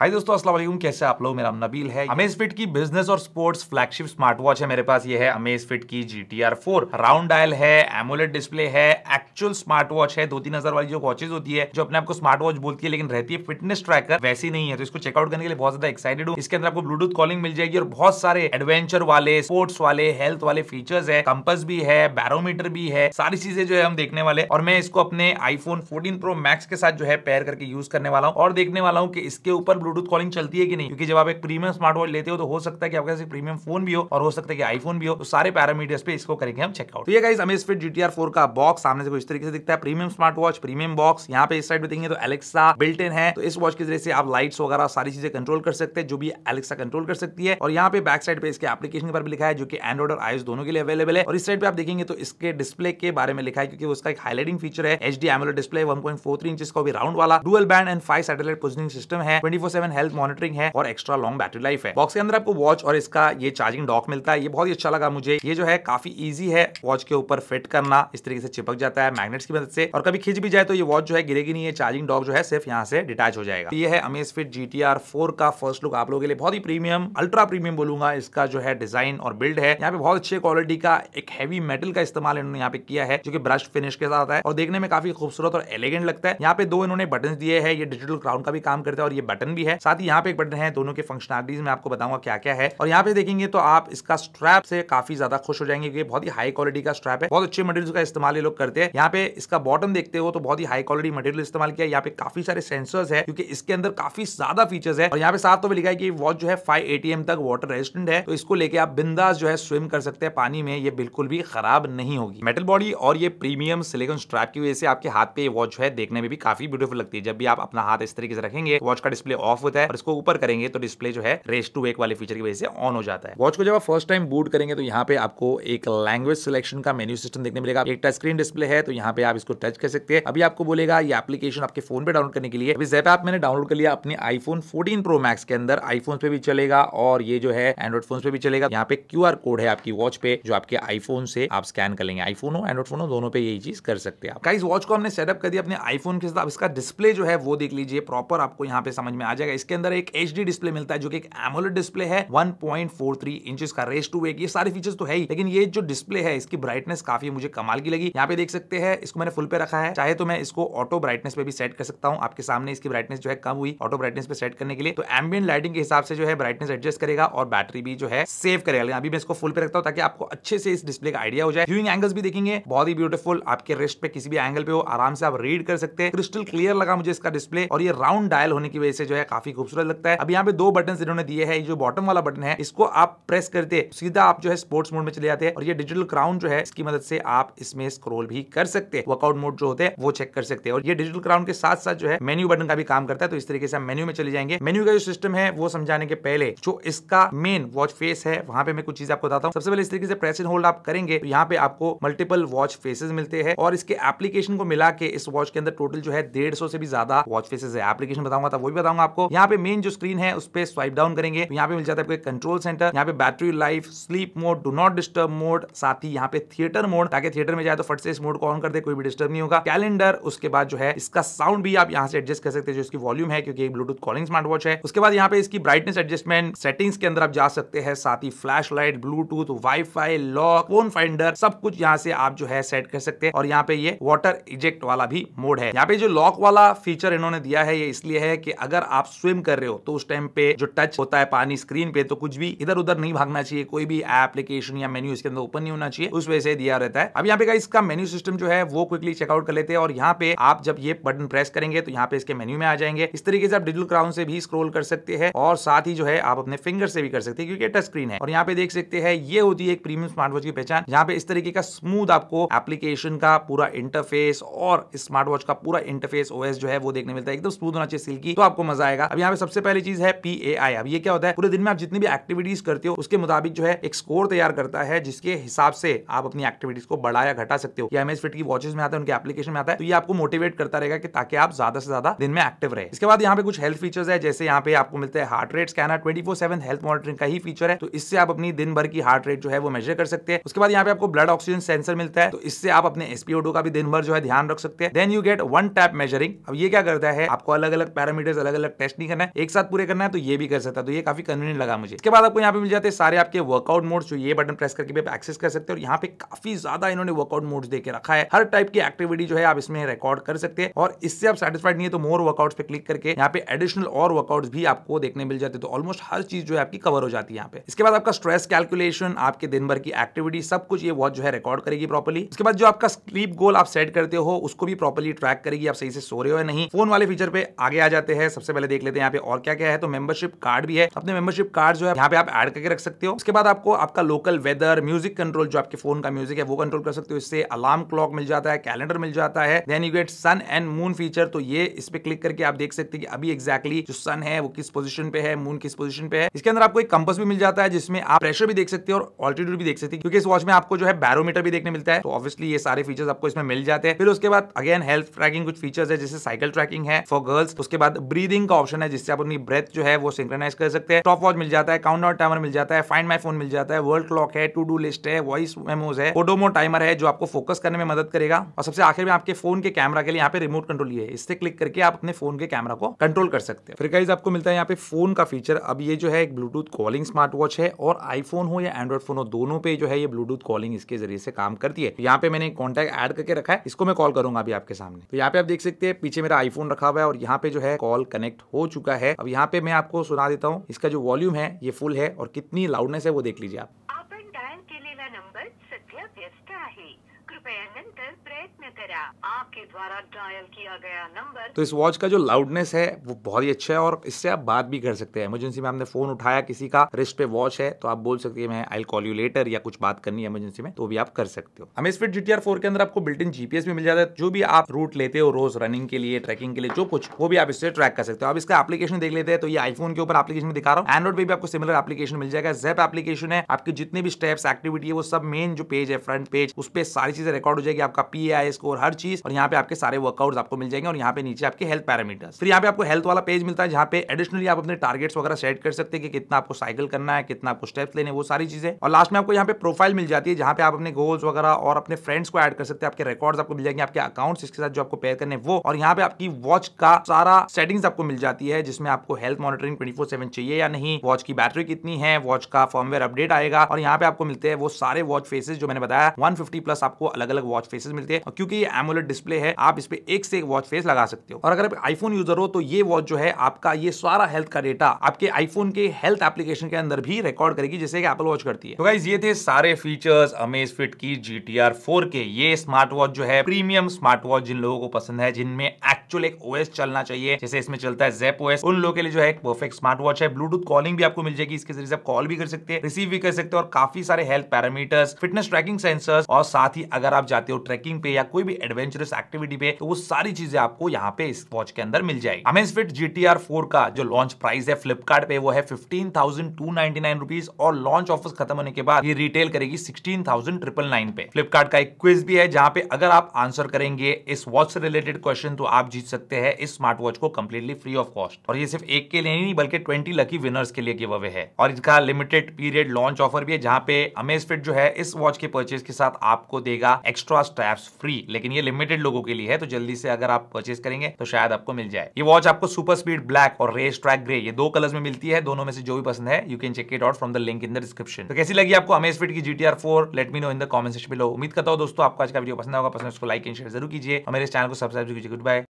हाय दोस्तों अस्सलाम वालेकुम कैसे आप लोग मेरा नबील है अमेज फिट की बिजनेस और स्पोर्ट्स फ्लैगशिप स्मार्ट वॉच है मेरे पास ये है अमेज फिट की G T R four round dial है एमोलेट डिस्प्ले है एक्चुअल स्मार्ट वॉच है दो तीन हजार वाली जो वॉचेज होती है जो अपने आपको स्मार्ट वॉच बोलती है लेकिन रहती है फिटनेस ट्रैकर वैसी नहीं है तो इसको चेकआउट करने के लिए बहुत ज्यादा एक्साइटेड हूँ इसके अंदर आपको ब्लूटूथ कॉलिंग मिल जाएगी और बहुत सारे एडवेंचर वाले स्पोर्ट्स वाले हेल्थ वाले फीचर्स है कंपस भी है बैरोमीटर भी है सारी चीजें जो है हम देखने वाले और मैं इसको अपने आईफोन फोर्टीन प्रो मैक्स के साथ जो है पेयर करके यूज करने वाला हूँ और देखने वाला हूँ कि इसके ऊपर ब्लूटूथ कॉलिंग चलती है कि नहीं क्योंकि जब आप एक प्रीमियम स्मार्ट वॉच लेते हो तो हो सकता है कि आपके प्रीमियम फोन भी हो और हो सकता है कि आईफोन भी हो तो सारे पैरामीटर्स पे इसको करेंगे हम चेकआउट तो ये गाइस हमें फिट जीटीआर फोर का बॉक्स सामने से कुछ इस तरीके से दिखता है premium smart watch premium box यहाँ पे इस साइड देखेंगे तो एलेक्सा बिल्ट इन है तो इस वॉच के जरिए से आप लाइट्स वगैरह सारी चीजें कंट्रोल कर सकते हैं जो भी एलेक्सा कंट्रोल कर सकती है और यहाँ पे बैक साइड पे इसके एप्लीकेशन पर भी लिखा है जो कि एंड्रॉइड और आईओएस दोनों के लिए अवेलेबल है और इस साइड पे आप देखेंगे तो इसके डिस्प्ले के बारे में लिखा है क्योंकि उसका एक हाईलाइटिंग फीचर है H D AMOLED display one point four three inch का भी राउंड वाला dual band and five satellite positioning system है twenty four seven health monitoring है और एक्स्ट्रा लॉन्ग बैटरी लाइफ है बॉक्स के अंदर आपको वॉच और इसका ये चार्जिंग डॉक मिलता है ये बहुत ही अच्छा लगा मुझे ये जो है काफी ईजी है वॉच के ऊपर फिट करना इस तरीके से चिपक जाता है मैग्नेट्स की मदद से और कभी खिंच भी जाए तो ये वॉच जो है गिरेगी नहीं है चार्जिंग डॉक जो है सिर्फ यहाँ से डिटैच हो जाएगा तो ये है Amazfit G T R four का फर्स्ट लुक आप लोगों के लिए बहुत ही प्रीमियम अल्ट्रा प्रीमियम बोलूंगा इसका जो है डिजाइन और बिल्ड है यहाँ पे बहुत अच्छे क्वालिटी का एक हैवी मेटल का इस्तेमाल इन्होंने यहाँ पे किया है जो कि ब्रश फिनिश के साथ है और देखने में काफी खूबसूरत और एलिगेंट लगता है यहाँ पे दो इन्होंने बटन दिए हैं ये डिजिटल क्राउन का भी काम करता है और ये बटन भी है साथ ही यहाँ पे एक बटन है दोनों के फंक्शनलिटीज में आपको बताऊंगा क्या क्या है और यहाँ पे देखेंगे तो आप इसका स्ट्रैप से काफी ज्यादा खुश हो जाएंगे क्योंकि बहुत ही हाई क्वालिटी का स्ट्रैप है बहुत अच्छे मटेरियल का इस्तेमाल ये लोग करते हैं यहाँ पे इसका बॉटम देखते हो तो बहुत ही हाई क्वालिटी मटेरियल इस्तेमाल किया यहाँ पे काफी सारे सेंसर्स है क्योंकि इसके अंदर काफी ज्यादा फीचर्स है और यहाँ पे साथ तो लिखा है कि वॉच जो है फाइव एटीएम तक वाटर रेजिस्टेंट है तो इसको लेके आप बिंदास जो है स्विम कर सकते हैं पानी में ये बिल्कुल भी खराब नहीं होगी मेटल बॉडी और ये प्रीमियम सिलिकॉन स्ट्रैप की वजह से आपके हाथ पे वॉच जो है देखने में भी काफी ब्यूटीफुल लगती है जब भी आप अपना हाथ इस तरीके से रखेंगे वॉच का डिस्प्ले ऑफ ऑफ होता है और इसको ऊपर करेंगे तो डिस्प्ले जो है रेस टू वेक वाले फीचर की वजह से ऑन हो जाता है वॉच को जब आप फर्स्ट टाइम बूट करेंगे तो यहाँ पे आपको एक लैंग्वेज सिलेक्शन का मेन्यू सिस्टम देखने मिलेगा एक टच स्क्रीन डिस्प्ले है तो यहाँ पे आप इसको टच कर सकते हैं अभी आपको बोलेगा ये एप्लीकेशन आपके फोन पे डाउनलोड करने के लिए अभी जैप ऐप मैंने डाउनलोड कर लिया अपने आईफोन फोर्टीन प्रो मैक्स के अंदर आईफोन पे भी चलेगा और ये जो है एंड्रॉइड फोन पे भी चलेगा यहाँ पे क्यू कोड है आपकी वॉच पे जो आपके आईफोन से आप स्कैन कर लेंगे आईफोन हो एंड्रॉइड फोन हो दोनों पे यही चीज कर सकते हैं इस वॉच को हमने सेटअप कर दिया अपने आईफोन के साथ इसका डिस्प्ले जो है वो देख लीजिए प्रॉपर आपको यहाँ पे समझ में आ जाएगा जाएगा इसके अंदर एक एच डिस्प्ले मिलता है जो कि एक एमोलेट डिस्प्ले है 1.43 पॉइंट इंचेस का रेस टू वेग ये सारे फीचर्स तो है ही लेकिन ये जो डिस्प्ले है इसकी ब्राइटनेस काफी मुझे कमाल की लगी यहाँ पे देख सकते हैं इसको मैंने फुल पे रखा है चाहे तो मैं इसको ऑटो ब्राइटनेस पे भी सेट कर सकता हूँ आपके सामने इसकी ब्राइटनेस जो है कम हुई ऑटो ब्राइटनेस पे सेट करने के लिए तो एम्बियन लाइटिंग के हिसाब से जो है ब्राइटनेस एडजस्ट करेगा और बैटरी भी जो है सेव करेगा अभी मैं इसको फुल पे रखता हूँ ताकि आपको अच्छे से इस डिस्प्ले का आइडिया हो जाए व्यूइंग एंगल्स भी देखेंगे बहुत ही ब्यूटीफुल आपके रेस्ट पे किसी भी एंगल पे हो आराम से आप रीड कर सकते हैं क्रिस्टल क्लियर लगा मुझे इसका डिस्प्ले और ये राउंड डायल होने की वजह से जो है काफी खूबसूरत लगता है अब यहाँ पे दो बटन इन्होंने दिए है जो बॉटम वाला बटन है इसको आप प्रेस करते सीधा आप जो है स्पोर्ट्स मोड में चले जाते हैं और ये डिजिटल क्राउन जो है इसकी मदद से आप इसमें स्क्रोल भी कर सकते हैं वर्कआउट मोड जो होते हैं वो चेक कर सकते हैं और ये डिजिटल क्राउन के साथ साथ जो है मेन्यू बटन का भी काम करता है तो इस तरीके से मेन्यू में चले जाएंगे मेन्यू का जो सिस्टम है वो समझाने के पहले जो इसका मेन वॉच फेस है वहां पे मैं कुछ चीज आपको बताता हूँ सबसे पहले इस तरीके से प्रेस एंड होल्ड आप करेंगे तो यहाँ पे आपको मल्टीपल वॉच फेसेस मिलते हैं और इसके एप्लीकेशन को मिला के इस वॉच के अंदर टोटल जो है डेढ़ से भी ज्यादा वॉच फेसेस है एप्लीकेशन बताऊंगा था वो भी बताऊंगा आपको यहाँ पे मेन जो स्क्रीन है उस पर स्वाइप डाउन करेंगे तो यहाँ पे मिल जाता है आपको कंट्रोल सेंटर यहाँ पे battery life sleep mode do not disturb mode साथ ही यहाँ पे थिएटर मोड ताकि थिएटर में जाए तो फट से इस मोड को ऑन कर दे कोई भी डिस्टर्ब नहीं होगा कैलेंडर उसके बाद जो है इसका साउंड भी आप यहाँ से एडजस्ट कर सकते हैं जो इसकी वॉल्यूम है क्योंकि ब्लूटूथ कॉलिंग स्मार्ट वॉच है उसके बाद यहाँ पे इसकी ब्राइटनेस एडजस्टमेंट सेटिंग्स के अंदर आप जा सकते हैं साथ ही फ्लैश लाइट ब्लूटूथ वाई लॉक फोन फाइंडर सब कुछ यहाँ से आप जो है सेट कर सकते हैं और यहाँ पे ये वाटर इजेक्ट वाला भी मोड है यहाँ पे जो लॉक वाला फीचर इन्होंने दिया है ये इसलिए है कि अगर आप स्विम कर रहे हो तो उस टाइम पे जो टच होता है पानी स्क्रीन पे तो कुछ भी इधर उधर नहीं भागना चाहिए कोई भी एप्लीकेशन या मेन्यू इसके अंदर ओपन नहीं होना चाहिए उस वजह से दिया रहता है अब यहाँ पे इसका मेन्यू सिस्टम जो है वो क्विकली चेकआउट कर लेते हैं और यहाँ पे आप जब ये बटन प्रेस करेंगे तो यहाँ पे इसके मेन्यू में आ जाएंगे इस तरीके से आप डिजिटल क्राउन से भी स्क्रोल कर सकते हैं और साथ ही जो है आप अपने फिंगर से भी कर सकते हैं क्योंकि टच स्क्रीन है और यहाँ पे देख सकते हैं ये होती है एक प्रीमियम स्मार्ट वॉच की पहचान यहाँ पे इस तरीके का स्मूथ आपको एप्लीकेशन का पूरा इंटरफेस और स्मार्ट वॉच का पूरा इंटरफेस ओएस जो है वो देखने मिलता है एकदम स्मूथ होना चाहिए सिल्की तो आपको मजा आएगा जाएगा अब यहाँ पे सबसे पहली चीज है पी ए आई अब ये क्या होता है पूरे दिन में आप जितनी भी एक्टिविटीज करते हो उसके मुताबिक जो है एक स्कोर तैयार करता है जिसके हिसाब से आप अपनी एक्टिविटीज को बढ़ाया घटा सकते हो एम एस फिट की वॉचेज में आता है उनके एप्लीकेशन में आता है तो ये आपको मोटिवेट करता रहेगा कि ताकि आप ज्यादा से ज्यादा दिन में एक्टिव रहे इसके बाद यहाँ पे कुछ हेल्थ फीचर्स है जैसे यहाँ पे आपको मिलते हैं heart rate scanner twenty four seven health monitoring का ही फीचर है तो इससे आप अपनी दिन भर की हार्ट रेट जो है वो मेजर कर सकते हैं उसके बाद यहाँ पे आपको ब्लड ऑक्सीजन सेंसर मिलता है तो इससे आप अपने एसपीओडो का भी दिन भर जो है ध्यान रख सकते हैं then you get one tap measuring अब ये क्या करता है आपको अलग अलग पैरामीटर्स अलग अलग टेस्ट नहीं करना है एक साथ पूरे करना है तो ये भी कर सकता है तो ये काफी कन्वीनियंट लगा मुझे इसके बाद आपको यहाँ पे मिल जाते हैं सारे आपके वर्कआउट मोड्स जो ये बटन प्रेस करके आप एक्सेस कर सकते हैं और यहाँ पे काफी ज्यादा इन्होंने वर्कआउट मोड्स देकर रखा है हर टाइप की एक्टिविटी जो है आप इसमें रिकॉर्ड कर सकते हैं और इससे आप सेटिस्फाइड नहीं है तो मोर वर्कआउट पे क्लिक करके यहाँ पे एडिशनल और वर्कआउट भी आपको देखने मिल जाते तो ऑलमोस्ट हर चीज जो है आपकी कवर हो जाती है यहाँ पे इसके बाद आपका स्ट्रेस कैलकुलेशन आपके दिन भर की एक्टिविटी सब कुछ ये वॉच जो है रिकॉर्ड करेगी प्रॉपरली इसके बाद जो आपका स्लीप गोल आप सेट करते हो उसको भी प्रॉपरली ट्रैक करेगी आप सही से सो रहे हो या नहीं फोन वाले फीचर पे आगे आ जाते हैं सबसे पहले देख लेते हैं यहाँ पे और क्या क्या है तो मेंबरशिप कार्ड भी है अपने मेंबरशिप कार्ड जो है यहाँ पे आप एड करके रख सकते हो उसके बाद आपको आपका लोकल वेदर म्यूजिक कंट्रोल जो आपके फोन का म्यूजिक है वो कंट्रोल कर सकते हो इससे अलार्म क्लॉक मिल जाता है कैलेंडर मिल जाता है then you get sun and moon feature तो ये इस पे क्लिक करके आप देख सकते हैं कि अभी एक्जैक्टली जो सन है वो किस पोजिशन पे है मून किस पोजिशन पे है इसके अंदर आपको एक कंपस भी मिल जाता है जिसमें आप प्रेशर भी देख सकते हैं और ऑल्टीट्यूड भी देख सकते हैं क्योंकि इस वॉच में आपको जो है बैरोमीटर भी देखने मिलता है तो ऑब्वियसली ये सारे फीचर्स आपको इसमें मिल जाते हैं फिर उसके बाद अगेन हेल्थ ट्रैकिंग कुछ फीचर्स है जैसे साइकिल ट्रैकिंग है फॉर गर्ल्स उसके बाद ब्रीदिंग का ऑप्शन है जिससे आप अपनी ब्रेथ जो है वो सिंक्रोनाइज कर सकते हैं टॉप वॉच मिल जाता है काउंटर टाइमर मिल जाता है फाइंड माई फोन मिल जाता है वर्ल्ड क्लॉक है टू डू लिस्ट है वॉइस मेमोज है ओडोमो टाइमर है जो आपको फोकस करने में मदद करेगा और सबसे आखिर में आपके फोन के कैमरा के लिए यहाँ पे रिमोट कंट्रोल ये है इससे क्लिक करके आप अपने फोन के कैमरा को कंट्रोल कर सकते हैं फिर कहीं आपको मिलता है यहाँ पे फोन का फीचर अब ये जो है एक ब्लूटूथ कॉलिंग स्मार्ट वॉच है और आईफोन हो या एंड्रॉइड फोन हो दोनों पे जो है ये ब्लूटूथ कॉलिंग इसके जरिए से काम करती है यहाँ पे मैंने कॉन्टैक्ट एड करके रखा है इसको मैं कॉल करूंगा अभी आपके सामने तो यहाँ पे आप देख सकते हैं पीछे मेरा आईफोन रखा हुआ है और यहाँ पे जो है कॉल कनेक्ट हो हो चुका है अब यहाँ पे मैं आपको सुना देता हूँ इसका जो वॉल्यूम है ये फुल है और कितनी लाउडनेस है वो देख लीजिए आप आपके द्वारा डायल किया गया नंबर तो इस वॉच का जो लाउडनेस है वो बहुत ही अच्छा है और इससे आप बात भी कर सकते हैं इमरजेंसी में आपने फोन उठाया किसी का रिस्ट पे वॉच है तो आप बोल सकते हैं मैं आई कॉल यू लेटर या कुछ बात करनी है इमरजेंसी में तो भी आप कर सकते हो हमें इस फिट जीटीआर फोर के अंदर आपको बिल्ट इन जीपीएस भी मिल जाता है जो भी आप रूट लेते हो रोज रनिंग के लिए ट्रैकिंग के लिए जो कुछ वो भी आप इससे ट्रैक कर सकते हो आप इसका एप्लीकेशन देख लेते हैं तो ये आईफोन के ऊपर एप्लीकेशन दिखा रहा हूँ एंड्रॉइड पर भी आपको सिमिलर एप्लीकेशन मिल जाएगा जेप एप्लीकेशन है आपके जितने भी स्टेप्स एक्टिविटी है वो सब मेन जो पेज है फ्रंट पेज उस पर सारी चीजें रिकॉर्ड हो जाएगी आपका पी स्कोर और हर चीज और यहाँ पे आपके सारे वर्कआउट आपको मिल जाएंगे और यहाँ पे नीचे आपके हेल्थ पैरामीटर्स फिर यहाँ पे आपको हेल्थ वाला पेज मिलता है जहाँ पे एडिशनली आप अपने टारगेट्स वगैरह सेट कर सकते हैं कि कितना आपको साइकिल करना है कितना आपको स्टेप्स लेने वो सारी चीजें और लास्ट में आपको यहाँ पे प्रोफाइल मिल जाती है जहाँ पे आप अपने गोल्स वगैरह और अपने फ्रेंड्स को एड कर सकते हैं आपके रिकॉर्ड्स आपको मिल जाएंगे आपके अकाउंट्स इसके साथ जो आपको पेयर करने वो और यहाँ पे आपकी वॉच का सारा सेटिंग्स आपको मिल जाती है जिसमें आपको हेल्थ मॉनिटरिंग ट्वेंटी सेवन चाहिए या नहीं वॉच की बैटरी कितनी है वॉच का फॉर्मवेयर अपडेट आएगा और यहाँ पे आपको मिलते हैं वो सारे वॉच फेसेस जो मैंने बताया 150 प्लस आपको अलग अलग वॉच फेसेस मिलते हैं क्योंकि ये एमोलेट डिस्प्ले है आप इस पे एक से एक वॉच फेस लगा सकते हो और अगर आप आईफोन यूजर हो तो ये वॉच जो है आपका ये सारा हेल्थ का डेटा आपके आईफोन के हेल्थ एप्लीकेशन के अंदर भी रिकॉर्ड करेगी जैसे कि एपल वॉच करती है तो गाइज ये थे सारे फीचर्स अमेज फिट की जी टी आर फोर के ये स्मार्ट वॉच जो है प्रीमियम स्मार्ट वॉच जिन लोगों को पसंद है जिनमें एक्चुअल एक ओएस चलना चाहिए जैसे इसमें चलता है जेप ओएस उन लोगों के लिए जो है एक परफेक्ट स्मार्ट वॉच है ब्लूटूथ कॉलिंग भी आपको मिल जाएगी इसके जरिए आप कॉल भी कर सकते हैं रिसीव भी कर सकते हैं और काफी सारे health parameters fitness tracking sensors और साथ ही अगर आप जाते हो ट्रैकिंग पे या कोई भी कोई एडवेंचरस एक्टिविटी पे तो वो सारी चीजें आपको यहाँ पे इस वॉच के अंदर मिल जाएगी हमें fit G T R four का जो लॉन्च प्राइस है फ्लिपकार्ट पे वो है fifteen thousand two ninety nine rupees और लॉन्च ऑफर खत्म होने के बाद ये रिटेल करेगी सिक्सटीन थाउजेंड ट्रिपल नाइन पे फ्लिपकार्ट का एक क्विज भी है जहाँ पे अगर आप आंसर करेंगे इस वॉच से रिलेटेड क्वेश्चन तो आप जीत सकते हैं इस स्मार्ट वॉच को कम्प्लीटली फ्री ऑफ कॉस्ट और ये सिर्फ एक के लिए नहीं बल्कि ट्वेंटी लकी विनर्स के लिए गिव अवे है और इसका लिमिटेड पीरियड लॉन्च ऑफर भी है जहाँ पे अमेज फिट जो है इस वॉच के परचेज के साथ आपको देगा एक्स्ट्रा स्ट्रैप्स फ्री लेकिन लेकिन ये लिमिटेड लोगों के लिए है तो जल्दी से अगर आप परचेस करेंगे तो शायद आपको मिल जाए ये वॉच आपको सुपर स्पीड ब्लैक और रेस ट्रैक ग्रे ये दो कलर्स में मिलती है दोनों में से जो भी पसंद है you can check it out from the link in the description तो कैसी लगी आपको अमेज फिट की GTR four let me know in the comment section below उम्मीद करता हूँ दोस्तों आपको आज का वीडियो पसंद होगा पसंद उसको लाइक एंड शेयर जरूर कीजिए और मेरे चैनल को सब्सक्राइब कीजिए गुड बाय